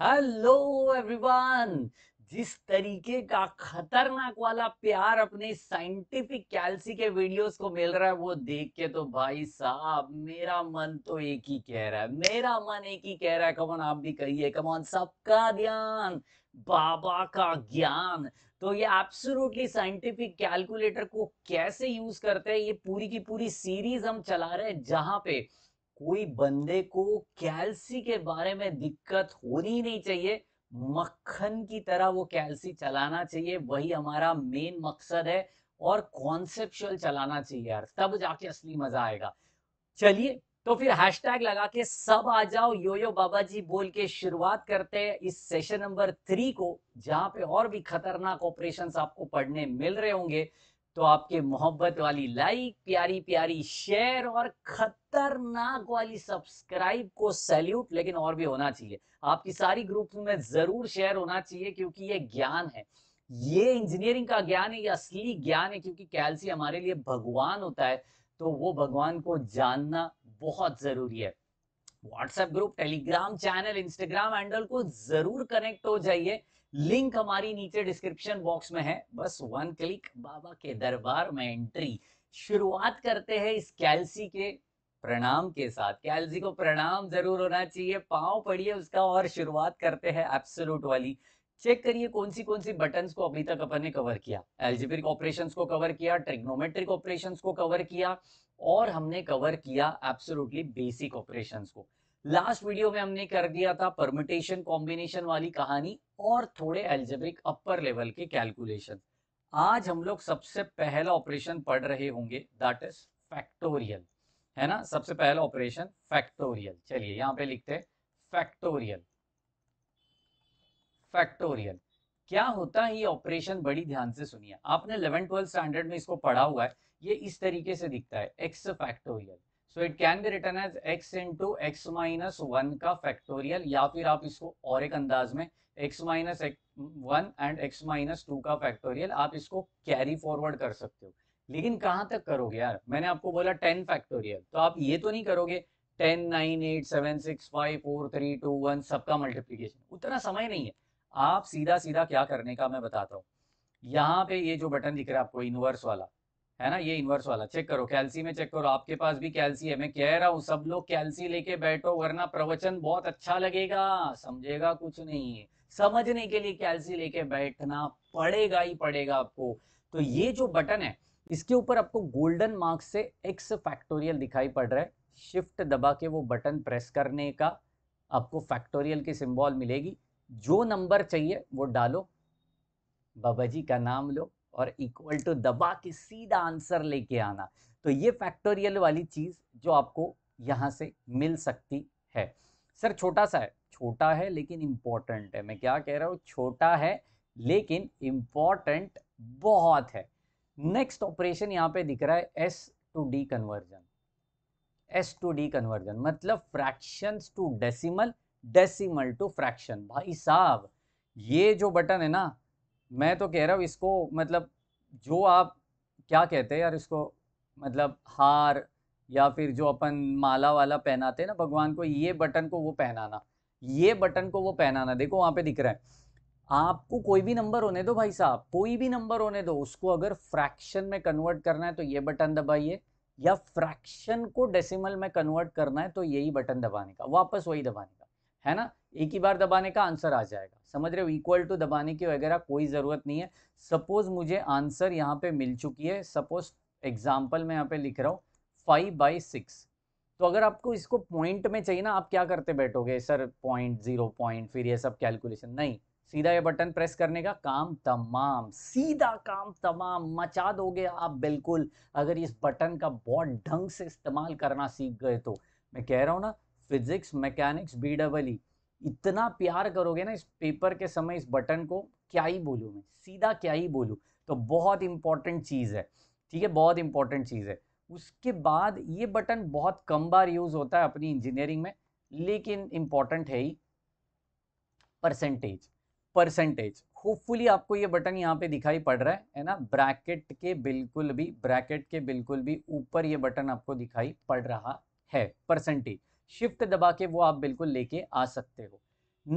Hello everyone जिस तरीके का खतरनाक वाला प्यार अपने साइंटिफिक कैल्सी के वीडियोस को मिल रहा है वो देख के तो भाई साहब मेरा मन तो एक ही कह रहा है मेरा मन एक ही कह रहा है कमॉन आप भी कहिए कमॉन सबका ध्यान बाबा का ज्ञान तो ये एब्सोल्युटली साइंटिफिक कैलकुलेटर को कैसे यूज करते हैं ये पूरी की पूरी सीरीज हम चला रहे हैं जहां पे कोई बंदे को कैल्सी के बारे में दिक्कत होनी नहीं चाहिए मक्खन की तरह वो कैल्सी चलाना चाहिए वही हमारा मेन मकसद है और कॉन्सेप्चुअल चलाना चाहिए यार तब जाके असली मजा आएगा चलिए तो फिर हैशटैग लगा के सब आ जाओ यो यो बाबा जी बोल के शुरुआत करते हैं इस सेशन नंबर थ्री को जहां पे और भी खतरनाक ऑपरेशंस आपको पढ़ने मिल रहे होंगे तो आपके मोहब्बत वाली लाइक प्यारी प्यारी शेयर और खतरनाक वाली सब्सक्राइब को सैल्यूट लेकिन और भी होना चाहिए आपकी सारी ग्रुप में जरूर शेयर होना चाहिए क्योंकि ये ज्ञान है ये इंजीनियरिंग का ज्ञान है ये असली ज्ञान है क्योंकि कैलसी हमारे लिए भगवान होता है तो वो भगवान को जानना बहुत जरूरी है WhatsApp group Telegram channel Instagram handle को जरूर कनेक्ट हो जाइए लिंक हमारी नीचे डिस्क्रिप्शन बॉक्स में है बस वन क्लिक बाबा के दरबार में एंट्री शुरुआत करते हैं इस कैलसी के प्रणाम के साथ कैलसी को प्रणाम जरूर होना चाहिए पाँव पड़िए उसका और शुरुआत करते हैं एप्सोलूट वाली चेक करिए कौन सी कौन सी बटन्स को अभी तक अपन ने कवर किया एल्जिब्रिक ऑपरेशंस को कवर किया ट्रिग्नोमेट्रिक ऑपरेशंस को कवर किया और हमने कवर किया एब्सोल्युटली बेसिक ऑपरेशंस को लास्ट वीडियो में हमने कर दिया था परमिटेशन कॉम्बिनेशन वाली कहानी और थोड़े एल्जेब्रिक अपर लेवल के कैलकुलेशन आज हम लोग सबसे पहला ऑपरेशन पढ़ रहे होंगे दैट इज फैक्टोरियल है ना सबसे पहला ऑपरेशन फैक्टोरियल चलिए यहां पे लिखते हैं फैक्टोरियल फैक्टोरियल क्या होता है ये ऑपरेशन बड़ी ध्यान से सुनिए आपने इलेवन ट्वेल्थ स्टैंडर्ड में इसको पढ़ा हुआ है ये इस तरीके से दिखता है x factorial so it can be return as x into x minus one का फैक्टोरियल या फिर आप इसको और एक अंदाज में x minus one and x minus two का फैक्टोरियल आप इसको कैरी फॉरवर्ड कर सकते हो लेकिन कहाँ तक करोगे यार मैंने आपको बोला टेन फैक्टोरियल तो आप ये तो नहीं करोगे ten nine eight seven six five four three two one सबका मल्टीप्लीकेशन उतना समय नहीं है आप सीधा सीधा क्या करने का मैं बताता हूँ यहाँ पे ये जो बटन दिख रहा है आपको इनवर्स वाला है ना ये इन्वर्स वाला चेक करो कैलसी में चेक करो आपके पास भी कैलसी है मैं कह रहा हूँ सब लोग कैलसी लेके बैठो वरना प्रवचन बहुत अच्छा लगेगा समझेगा कुछ नहीं है समझने के लिए कैलसी लेके बैठना पड़ेगा ही पड़ेगा आपको तो ये जो बटन है इसके ऊपर आपको गोल्डन मार्क्स से एक्स फैक्टोरियल दिखाई पड़ रहा है शिफ्ट दबा के वो बटन प्रेस करने का आपको फैक्टोरियल की सिंबल मिलेगी जो नंबर चाहिए वो डालो बाबा जी का नाम लो और इक्वल टू दबा के सीधा आंसर लेके आना तो ये फैक्टोरियल वाली चीज़ जो आपको यहाँ से मिल सकती है सर छोटा सा है छोटा है लेकिन इंपॉर्टेंट है मैं क्या कह रहा हूँ छोटा है लेकिन इंपॉर्टेंट बहुत है नेक्स्ट ऑपरेशन यहाँ पे दिख रहा है S to D conversion S to D conversion मतलब fraction to decimal decimal to fraction भाई साहब ये जो बटन है ना मैं तो कह रहा हूँ इसको मतलब जो आप क्या कहते हैं यार इसको मतलब हार या फिर जो अपन माला वाला पहनाते हैं ना भगवान को ये बटन को वो पहनाना ये बटन को वो पहनाना देखो वहाँ पे दिख रहा है आपको कोई भी नंबर होने दो भाई साहब कोई भी नंबर होने दो उसको अगर फ्रैक्शन में कन्वर्ट करना है तो ये बटन दबाइए या फ्रैक्शन को डेसिमल में कन्वर्ट करना है तो यही बटन दबाने का वापस वही दबाने है ना एक ही बार दबाने का आंसर आ जाएगा समझ रहे हो इक्वल टू दबाने की वगैरह कोई ज़रूरत नहीं है सपोज़ मुझे आंसर यहाँ पे मिल चुकी है सपोज एग्जाम्पल मैं यहाँ पे लिख रहा हूँ फाइव बाई सिक्स तो अगर आपको इसको पॉइंट में चाहिए ना आप क्या करते बैठोगे सर पॉइंट जीरो पॉइंट फिर ये सब कैलकुलेशन नहीं सीधा ये बटन प्रेस करने का काम तमाम सीधा काम तमाम मचा दोगे आप बिल्कुल अगर इस बटन का बहुत ढंग से इस्तेमाल करना सीख गए तो मैं कह रहा हूँ ना physics mechanics B double E इतना प्यार करोगे ना इस पेपर के समय इस बटन को क्या ही बोलूँ मैं सीधा क्या ही बोलूँ तो बहुत इंपॉर्टेंट चीज़ है ठीक है बहुत इंपॉर्टेंट चीज़ है उसके बाद ये बटन बहुत कम बार यूज़ होता है अपनी इंजीनियरिंग में लेकिन इंपॉर्टेंट है ही परसेंटेज परसेंटेज होपफुली आपको ये बटन यहाँ पे दिखाई पड़ रहा है है ना ब्रैकेट के बिल्कुल भी ब्रैकेट के बिल्कुल भी ऊपर ये बटन आपको दिखाई पड़ रहा है परसेंटेज शिफ्ट दबा के वो आप बिल्कुल लेके आ सकते हो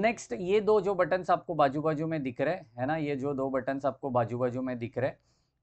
नेक्स्ट ये दो जो बटन्स आपको बाजू बाजू में दिख रहे है ना ये जो दो बटन्स आपको बाजू बाजू में दिख रहे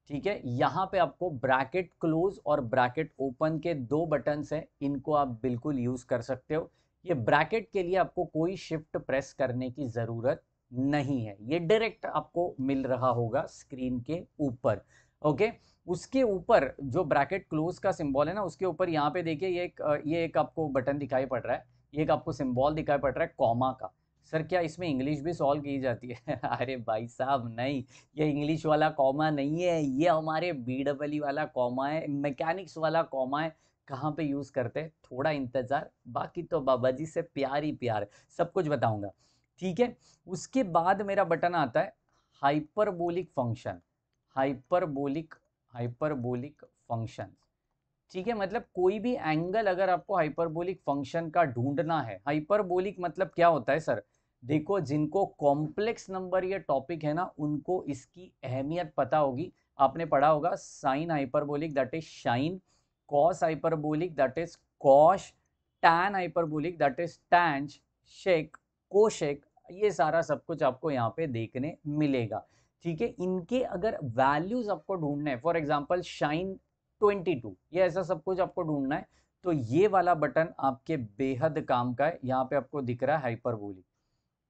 ठीक है यहाँ पे आपको ब्रैकेट क्लोज और ब्रैकेट ओपन के दो बटन्स हैं इनको आप बिल्कुल यूज़ कर सकते हो ये ब्रैकेट के लिए आपको कोई शिफ्ट प्रेस करने की ज़रूरत नहीं है ये डायरेक्ट आपको मिल रहा होगा स्क्रीन के ऊपर ओके okay? उसके ऊपर जो ब्रैकेट क्लोज का सिंबल है ना उसके ऊपर यहाँ पे देखिए ये एक ये एक आपको बटन दिखाई पड़ रहा है ये एक आपको सिंबल दिखाई पड़ रहा है कॉमा का सर क्या इसमें इंग्लिश भी सॉल्व की जाती है अरे भाई साहब नहीं ये इंग्लिश वाला कॉमा नहीं है ये हमारे बी डबल वाला कॉमा है मैकेनिक्स वाला कॉमा है कहाँ पे यूज़ करते हैं थोड़ा इंतज़ार बाकी तो बाबा जी से प्यार ही प्यार सब कुछ बताऊँगा ठीक है उसके बाद मेरा बटन आता है hyperbolic function hyperbolic hyperbolic function ठीक है मतलब कोई भी एंगल अगर आपको हाइपरबोलिक फंक्शन का ढूंढना है हाइपरबोलिक मतलब क्या होता है सर देखो जिनको कॉम्प्लेक्स नंबर ये टॉपिक है ना उनको इसकी अहमियत पता होगी आपने पढ़ा होगा sine hyperbolic that is shine cos hyperbolic that is cosh tan hyperbolic that is tanh sech cosech ये सारा सब कुछ आपको यहाँ पे देखने मिलेगा ठीक है इनके अगर वैल्यूज आपको ढूंढना है फॉर एग्जाम्पल शाइन 22 ये ऐसा सब कुछ आपको ढूंढना है तो ये वाला बटन आपके बेहद काम का है यहाँ पे आपको दिख रहा है हाइपरबोलिक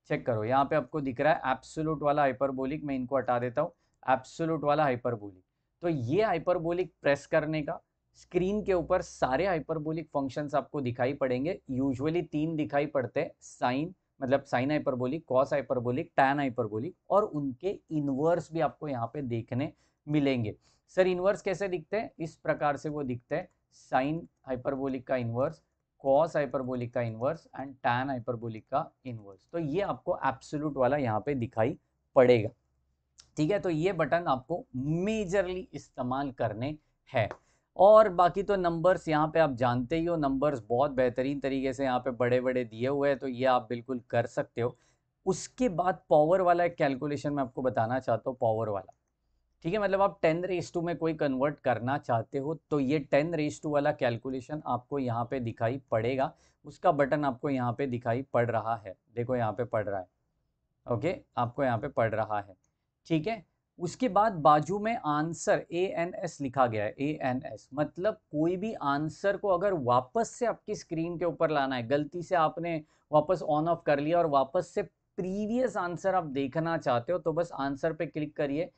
चेक करो यहाँ पे आपको दिख रहा है एप्सोलूट वाला हाइपरबोलिक मैं इनको हटा देता हूँ एप्सोलूट वाला हाइपरबोलिक तो ये हाइपरबोलिक प्रेस करने का स्क्रीन के ऊपर सारे हाइपरबोलिक फंक्शंस आपको दिखाई पड़ेंगे यूजुअली तीन दिखाई पड़ते हैं साइन मतलब sine hyperbolic cos hyperbolic tan hyperbolic और उनके इनवर्स भी आपको यहाँ पे देखने मिलेंगे सर इनवर्स कैसे दिखते हैं इस प्रकार से वो दिखते हैं साइन हाइपरबोलिक का इनवर्स कॉस हाइपरबोलिक का इनवर्स एंड टैन हाइपरबोलिक का इनवर्स तो ये आपको एब्सोल्यूट वाला यहाँ पे दिखाई पड़ेगा ठीक है तो ये बटन आपको मेजरली इस्तेमाल करने हैं और बाकी तो नंबर्स यहाँ पे आप जानते ही हो नंबर्स बहुत बेहतरीन तरीके से यहाँ पे बड़े बड़े दिए हुए हैं तो ये आप बिल्कुल कर सकते हो उसके बाद पावर वाला एक कैलकुलेशन मैं आपको बताना चाहता हूँ पावर वाला ठीक है मतलब आप टेन रेस टू में कोई कन्वर्ट करना चाहते हो तो ये टेन रेस टू वाला कैलकुलेशन आपको यहाँ पे दिखाई पड़ेगा उसका बटन आपको यहाँ पे दिखाई पड़ रहा है देखो यहाँ पे पड़ रहा है ओके आपको यहाँ पे पड़ रहा है ठीक है उसके बाद बाजू में आंसर ए एन एस लिखा गया है ए एन एस मतलब कोई भी आंसर को अगर वापस से आपकी स्क्रीन के ऊपर लाना है गलती से आपने वापस ऑन ऑफ कर लिया और वापस से प्रीवियस आंसर आप देखना चाहते हो तो बस आंसर पे क्लिक करिए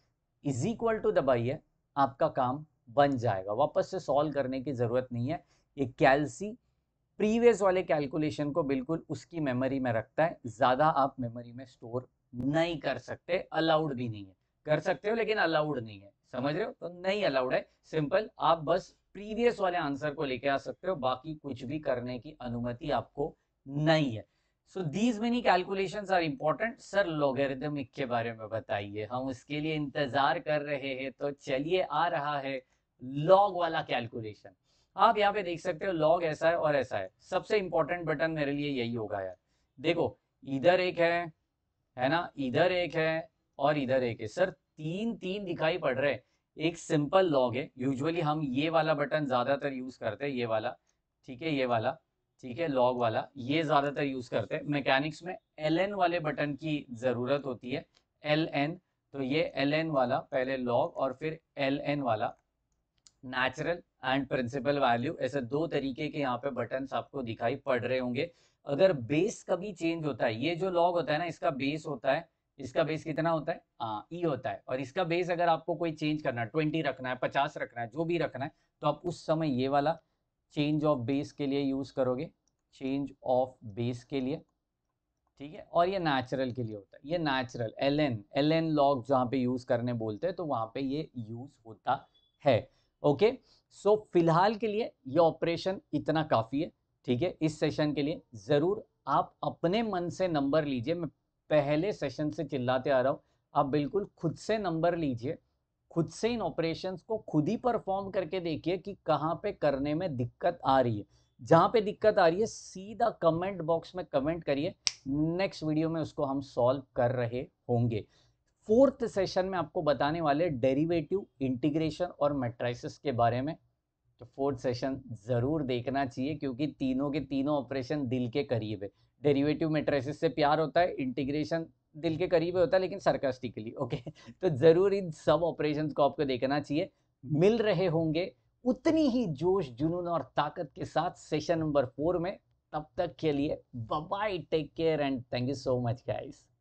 इज इक्वल टू दबाइए आपका काम बन जाएगा वापस से सॉल्व करने की ज़रूरत नहीं है ये कैलसी प्रीवियस वाले कैलकुलेशन को बिल्कुल उसकी मेमोरी में रखता है ज़्यादा आप मेमोरी में स्टोर नहीं कर सकते अलाउड भी नहीं है कर सकते हो लेकिन अलाउड नहीं है समझ रहे हो तो नहीं अलाउड है सिंपल आप बस प्रीवियस वाले आंसर को लेके आ सकते हो बाकी कुछ भी करने की अनुमति आपको नहीं है so these many calculation are important sir logarithmic के बारे में बताइए हम उसके लिए इंतजार कर रहे हैं तो चलिए आ रहा है लॉग वाला कैलकुलेशन आप यहाँ पे देख सकते हो लॉग ऐसा है और ऐसा है सबसे इंपॉर्टेंट बटन मेरे लिए यही होगा यार देखो इधर एक है है ना इधर एक है और इधर एक है सर तीन तीन दिखाई पड़ रहे एक सिंपल लॉग है यूजुअली हम ये वाला बटन ज़्यादातर यूज़ करते हैं ये वाला ठीक है ये वाला ठीक है लॉग वाला ये ज़्यादातर यूज़ करते हैं मैकेनिक्स में एल वाले बटन की ज़रूरत होती है एल तो ये एल वाला पहले लॉग और फिर एल वाला नेचुरल एंड प्रिंसिपल वैल्यू ऐसे दो तरीके के यहाँ पे बटन आपको दिखाई पड़ रहे होंगे अगर बेस कभी चेंज होता है ये जो लॉग होता है ना इसका बेस होता है इसका बेस कितना होता है हाँ ई e होता है और इसका बेस अगर आपको कोई चेंज करना है ट्वेंटी रखना है पचास रखना है जो भी रखना है तो आप उस समय ये वाला चेंज ऑफ बेस के लिए यूज़ करोगे चेंज ऑफ बेस के लिए ठीक है और ये नेचुरल के लिए होता है ये natural L N L N log जहाँ पे यूज़ करने बोलते हैं तो वहाँ पे ये यूज़ होता है ओके सो so, फिलहाल के लिए ये ऑपरेशन इतना काफ़ी है ठीक है इस सेशन के लिए ज़रूर आप अपने मन से नंबर लीजिए मैं पहले सेशन से चिल्लाते आ रहा हूँ आप बिल्कुल खुद से नंबर लीजिए खुद से इन ऑपरेशंस को खुद ही परफॉर्म करके देखिए कि कहाँ पे करने में दिक्कत आ रही है जहाँ पे दिक्कत आ रही है सीधा कमेंट बॉक्स में कमेंट करिए नेक्स्ट वीडियो में उसको हम सॉल्व कर रहे होंगे फोर्थ सेशन में आपको बताने वाले डेरिवेटिव इंटीग्रेशन और मेट्राइसिस के बारे में तो फोर्थ सेशन ज़रूर देखना चाहिए क्योंकि तीनों के तीनों ऑपरेशन दिल के करीब है डेरिवेटिव मेट्रेसिस से प्यार होता है इंटीग्रेशन दिल के करीब होता है लेकिन सरकास्टिकली ओके तो ज़रूर इन सब ऑपरेशन को आपको देखना चाहिए मिल रहे होंगे उतनी ही जोश जुनून और ताकत के साथ सेशन नंबर फोर में तब तक के लिए bye take care and thank you so much guys